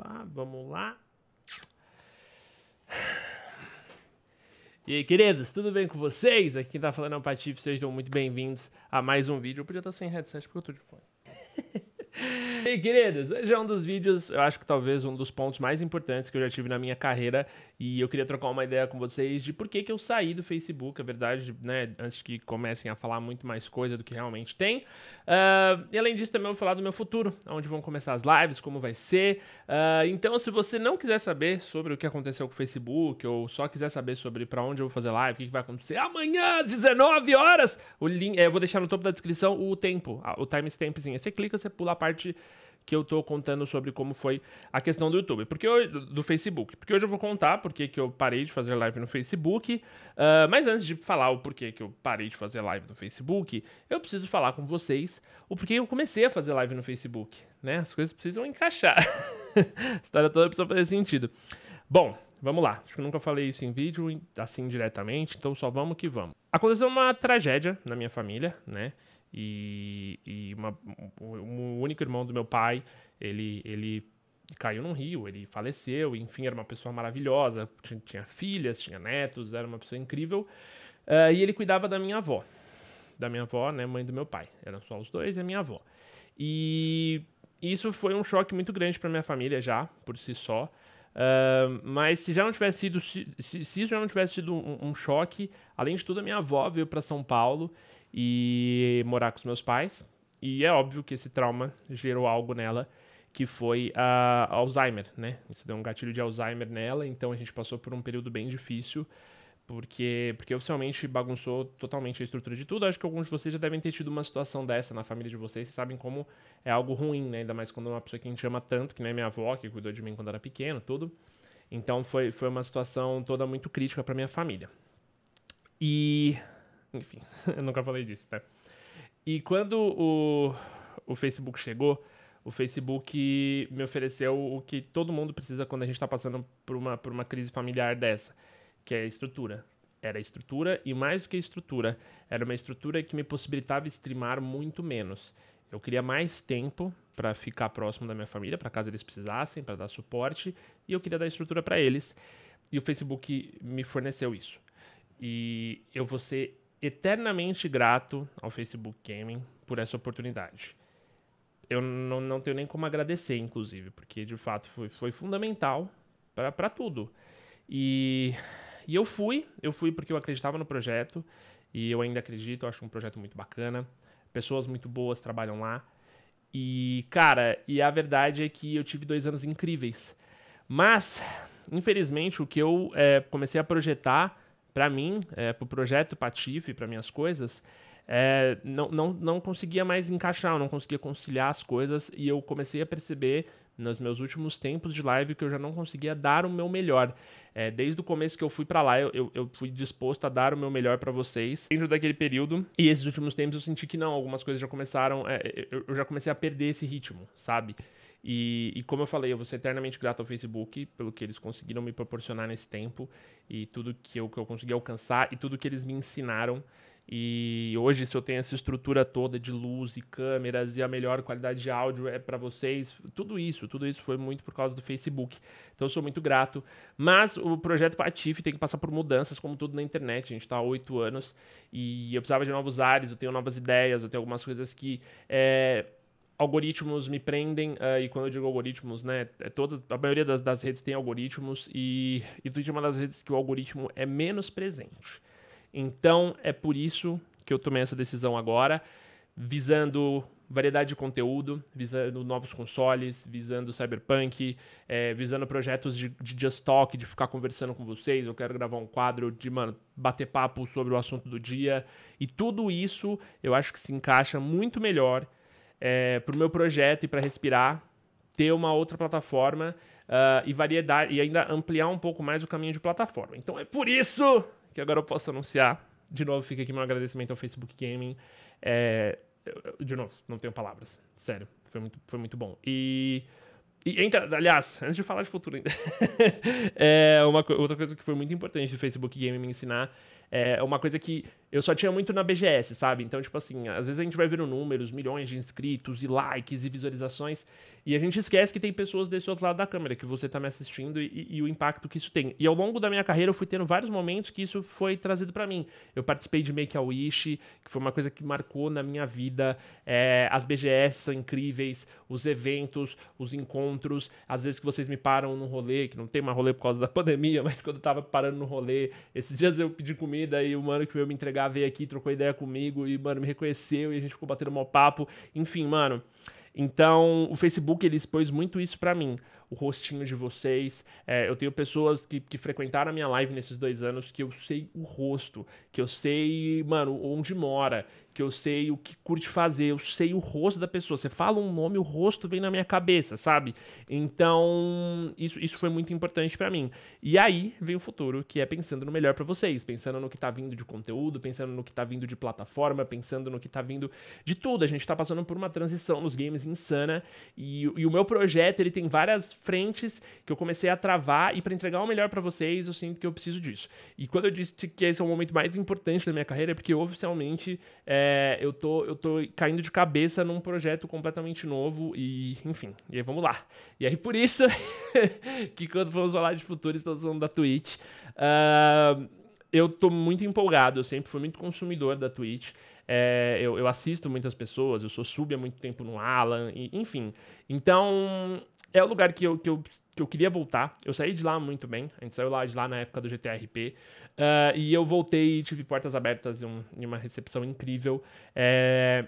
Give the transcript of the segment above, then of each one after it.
Pá, vamos lá. E aí, queridos, tudo bem com vocês? Aqui quem tá falando é o Patife, sejam muito bem-vindos a mais um vídeo. Eu podia estar sem headset porque eu tô de fone. E queridos, hoje é um dos vídeos, eu acho que talvez um dos pontos mais importantes que eu já tive na minha carreira e eu queria trocar uma ideia com vocês de por que, que eu saí do Facebook, a verdade, né, antes que comecem a falar muito mais coisa do que realmente tem. Uh, e além disso também eu vou falar do meu futuro, onde vão começar as lives, como vai ser. Uh, então se você não quiser saber sobre o que aconteceu com o Facebook ou só quiser saber sobre para onde eu vou fazer live, o que, que vai acontecer amanhã às 19 horas, o link, é, eh, eu vou deixar no topo da descrição o tempo, o timestampzinho. Você clica, você pula a parte que eu tô contando sobre como foi a questão do YouTube, porque eu, do Facebook. Porque hoje eu vou contar porque que eu parei de fazer live no Facebook. Uh, mas antes de falar o porquê que eu parei de fazer live no Facebook, eu preciso falar com vocês o porquê eu comecei a fazer live no Facebook. Né? As coisas precisam encaixar. a história toda precisa fazer sentido. Bom, vamos lá. Acho que eu nunca falei isso em vídeo assim diretamente, então só vamos que vamos. Aconteceu uma tragédia na minha família, né? E, e uma, um, o único irmão do meu pai, ele, ele caiu num rio, ele faleceu, enfim, era uma pessoa maravilhosa, tinha, tinha filhas, tinha netos, era uma pessoa incrível. Uh, e ele cuidava da minha avó, da minha avó, né, mãe do meu pai. Eram só os dois e a minha avó. E isso foi um choque muito grande para minha família já, por si só. Uh, mas se já não tivesse sido, se, se isso já não tivesse sido um, um choque, além de tudo, a minha avó veio para São Paulo e morar com os meus pais. E é óbvio que esse trauma gerou algo nela que foi a ah, Alzheimer, né? Isso deu um gatilho de Alzheimer nela, então a gente passou por um período bem difícil, porque porque oficialmente bagunçou totalmente a estrutura de tudo. Acho que alguns de vocês já devem ter tido uma situação dessa na família de vocês, vocês sabem como é algo ruim, né? Ainda mais quando é uma pessoa que a gente ama tanto, que nem é minha avó, que cuidou de mim quando era pequeno, tudo. Então foi, foi uma situação toda muito crítica para minha família. E enfim, eu nunca falei disso, né? E quando o, o Facebook chegou, o Facebook me ofereceu o que todo mundo precisa quando a gente está passando por uma, por uma crise familiar dessa, que é a estrutura. Era a estrutura e mais do que estrutura, era uma estrutura que me possibilitava streamar muito menos. Eu queria mais tempo para ficar próximo da minha família, para caso eles precisassem, para dar suporte, e eu queria dar estrutura para eles. E o Facebook me forneceu isso. E eu vou ser eternamente grato ao Facebook Gaming por essa oportunidade. Eu não, não tenho nem como agradecer, inclusive, porque de fato foi, foi fundamental para tudo. E, e eu fui, eu fui porque eu acreditava no projeto e eu ainda acredito, eu acho um projeto muito bacana. Pessoas muito boas trabalham lá. E, cara, e a verdade é que eu tive dois anos incríveis. Mas, infelizmente, o que eu é, comecei a projetar para mim, é, para o projeto Patife, para minhas coisas, é, não, não, não conseguia mais encaixar, não conseguia conciliar as coisas e eu comecei a perceber nos meus últimos tempos de live que eu já não conseguia dar o meu melhor. É, desde o começo que eu fui para lá, eu, eu, eu, fui disposto a dar o meu melhor para vocês dentro daquele período. E esses últimos tempos eu senti que não, algumas coisas já começaram, é, eu, eu já comecei a perder esse ritmo, sabe? E, e, como eu falei, eu vou ser eternamente grato ao Facebook pelo que eles conseguiram me proporcionar nesse tempo e tudo que eu, que eu consegui alcançar e tudo que eles me ensinaram. E hoje, se eu tenho essa estrutura toda de luz e câmeras e a melhor qualidade de áudio é para vocês, tudo isso, tudo isso foi muito por causa do Facebook. Então eu sou muito grato. Mas o projeto Patife tem que passar por mudanças, como tudo na internet. A gente está há oito anos e eu precisava de novos ares, eu tenho novas ideias, eu tenho algumas coisas que. É algoritmos me prendem, uh, e quando eu digo algoritmos, né, é a maioria das, das, redes tem algoritmos, e, e Twitch é uma das redes que o algoritmo é menos presente. Então, é por isso que eu tomei essa decisão agora, visando variedade de conteúdo, visando novos consoles, visando Cyberpunk, é, visando projetos de, de, Just Talk, de ficar conversando com vocês. Eu quero gravar um quadro de, mano, bater papo sobre o assunto do dia. E tudo isso eu acho que se encaixa muito melhor é, para o meu projeto e para respirar, ter uma outra plataforma uh, e variedade e ainda ampliar um pouco mais o caminho de plataforma. Então é por isso que agora eu posso anunciar. De novo, fica aqui meu agradecimento ao Facebook Gaming. É, de novo, não tenho palavras. Sério, foi muito, foi muito bom. E e entra, aliás, antes de falar de futuro ainda, é uma, outra coisa que foi muito importante do Facebook Game me ensinar é uma coisa que eu só tinha muito na BGS, sabe? Então, tipo assim, às vezes a gente vai vendo números, milhões de inscritos e likes e visualizações, e a gente esquece que tem pessoas desse outro lado da câmera, que você está me assistindo e, e, o impacto que isso tem. E ao longo da minha carreira eu fui tendo vários momentos que isso foi trazido para mim. Eu participei de Make a Wish, que foi uma coisa que marcou na minha vida. É, as BGS são incríveis, os eventos, os encontros. Às vezes que vocês me param no rolê, que não tem mais rolê por causa da pandemia, mas quando eu tava parando no rolê, esses dias eu pedi comida e o mano que veio me entregar veio aqui, trocou ideia comigo e, mano, me reconheceu e a gente ficou batendo mau papo. Enfim, mano. Então, o Facebook ele expôs muito isso para mim o rostinho de vocês. É, eu tenho pessoas que, que frequentaram a minha live nesses dois anos que eu sei o rosto, que eu sei, mano, onde mora, que eu sei o que curte fazer, eu sei o rosto da pessoa. Você fala um nome, o rosto vem na minha cabeça, sabe? Então, isso, isso foi muito importante para mim. E aí vem o futuro, que é pensando no melhor para vocês, pensando no que tá vindo de conteúdo, pensando no que tá vindo de plataforma, pensando no que tá vindo de tudo. A gente tá passando por uma transição nos games insana e, e o meu projeto, ele tem várias frentes que eu comecei a travar e para entregar o melhor para vocês, eu sinto que eu preciso disso. E quando eu disse que esse é o momento mais importante da minha carreira, é porque oficialmente é, eu, tô, eu tô caindo de cabeça num projeto completamente novo e, enfim, e aí, vamos lá. E aí por isso que quando vamos falar de futuro, estamos falando da Twitch. Uh, eu tô muito empolgado, eu sempre fui muito consumidor da Twitch. É, eu, eu, assisto muitas pessoas, eu sou sub há muito tempo no Alan, e, enfim. Então, é o lugar que eu, que, eu, que eu queria voltar. Eu saí de lá muito bem, a gente saiu lá de lá na época do GTRP, uh, ah, e eu voltei e tive portas abertas e, um, e uma recepção incrível. É,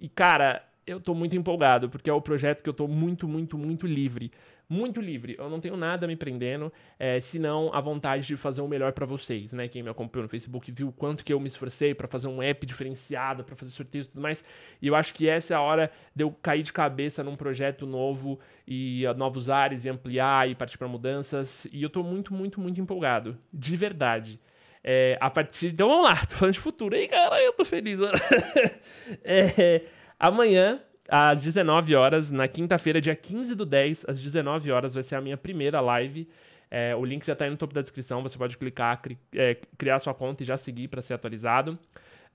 e, cara, eu tô muito empolgado, porque é o projeto que eu tô muito, muito, muito livre muito livre. Eu não tenho nada me prendendo, é, senão a vontade de fazer o melhor para vocês, né? Quem me acompanhou no Facebook viu o quanto que eu me esforcei para fazer um app diferenciado, para fazer sorteios e tudo mais. E eu acho que essa é a hora de eu cair de cabeça num projeto novo e a, ah, novos ares e ampliar e partir para mudanças. E eu tô muito, muito, muito empolgado. De verdade. É, a partir. Então vamos lá, tô falando de futuro. Ei, cara, eu tô feliz. é, amanhã às 19 horas, na quinta-feira, dia 15 do 10, às 19 horas, vai ser a minha primeira live. É, o link já está aí no topo da descrição, você pode clicar, cri, é, criar sua conta e já seguir para ser atualizado.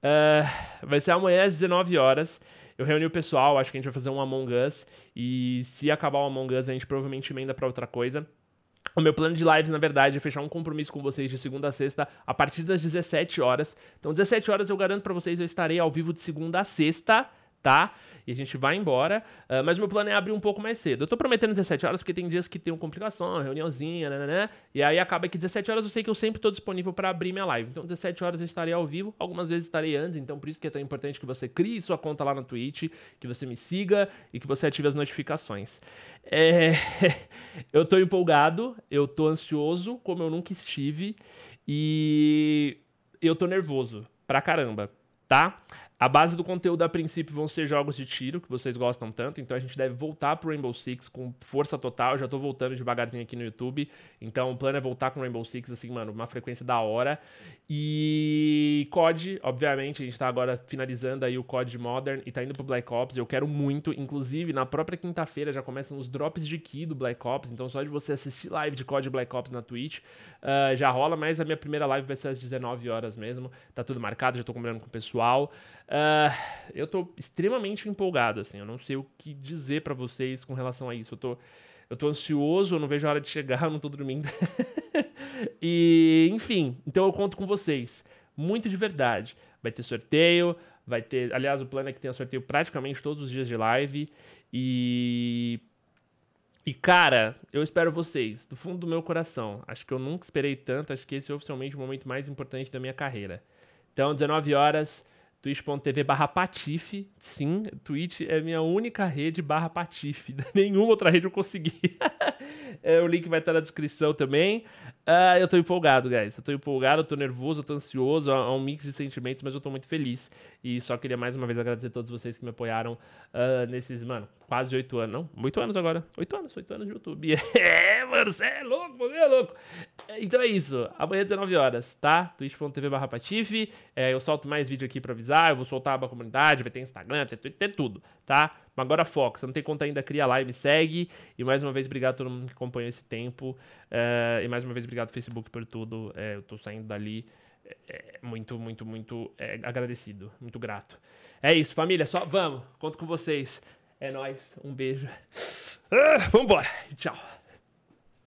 Uh, vai ser amanhã às 19 horas. Eu reuni o pessoal, acho que a gente vai fazer um Among Us. E se acabar o Among Us, a gente provavelmente emenda para outra coisa. O meu plano de lives, na verdade, é fechar um compromisso com vocês de segunda a sexta a partir das 17 horas. Então, 17 horas eu garanto para vocês, eu estarei ao vivo de segunda a sexta tá? E a gente vai embora. Uh, mas meu plano é abrir um pouco mais cedo. Eu tô prometendo 17 horas porque tem dias que tem complicação, reuniãozinha, né, né, né, E aí acaba que 17 horas eu sei que eu sempre tô disponível para abrir minha live. Então 17 horas eu estarei ao vivo, algumas vezes estarei antes, então por isso que é tão importante que você crie sua conta lá no Twitch, que você me siga e que você ative as notificações. É... eu tô empolgado, eu tô ansioso, como eu nunca estive, e eu tô nervoso pra caramba, tá? A base do conteúdo a princípio vão ser jogos de tiro, que vocês gostam tanto, então a gente deve voltar pro Rainbow Six com força total. Eu já tô voltando devagarzinho aqui no YouTube, então o plano é voltar com Rainbow Six, assim, mano, uma frequência da hora. E COD, obviamente, a gente tá agora finalizando aí o COD Modern e tá indo pro Black Ops. Eu quero muito, inclusive na própria quinta-feira já começam os drops de key do Black Ops, então só de você assistir live de COD Black Ops na Twitch uh, já rola, mas a minha primeira live vai ser às 19 horas mesmo, tá tudo marcado, já tô combinando com o pessoal. Ah, eu tô extremamente empolgado, assim. Eu não sei o que dizer para vocês com relação a isso. Eu tô, eu tô ansioso, eu não vejo a hora de chegar, eu não tô dormindo. e, enfim, então eu conto com vocês. Muito de verdade. Vai ter sorteio, vai ter. Aliás, o plano é que tenha sorteio praticamente todos os dias de live. E. E, cara, eu espero vocês, do fundo do meu coração. Acho que eu nunca esperei tanto, acho que esse é oficialmente o momento mais importante da minha carreira. Então, 19 horas twitch.tv barra patife, sim, Twitch é minha única rede barra patife, nenhuma outra rede eu consegui. é, o link vai estar na descrição também. Ah, eu tô empolgado, guys. Eu tô empolgado, eu tô nervoso, eu tô ansioso. É, é um mix de sentimentos, mas eu tô muito feliz. E só queria mais uma vez agradecer a todos vocês que me apoiaram uh, nesses, mano, quase oito anos. Não, oito anos agora. Oito anos, oito anos de YouTube. é, mano, você é louco, você é louco. Então é isso. Amanhã, 19 horas, tá? twitch.tv barra patife. É, eu solto mais vídeo aqui pra avisar. Eu vou soltar pra comunidade, vai ter Instagram, vai ter, ter tudo, tá? mas Agora foca, se não tem conta ainda, cria lá e me segue. E mais uma vez, obrigado a todo mundo que acompanhou esse tempo. Eh, e mais uma vez, obrigado Facebook por tudo. É, eu tô saindo dali é, muito, muito, muito agradecido, muito grato. É isso, família, só vamos, conto com vocês. É nós, um beijo. Ah, vambora, tchau.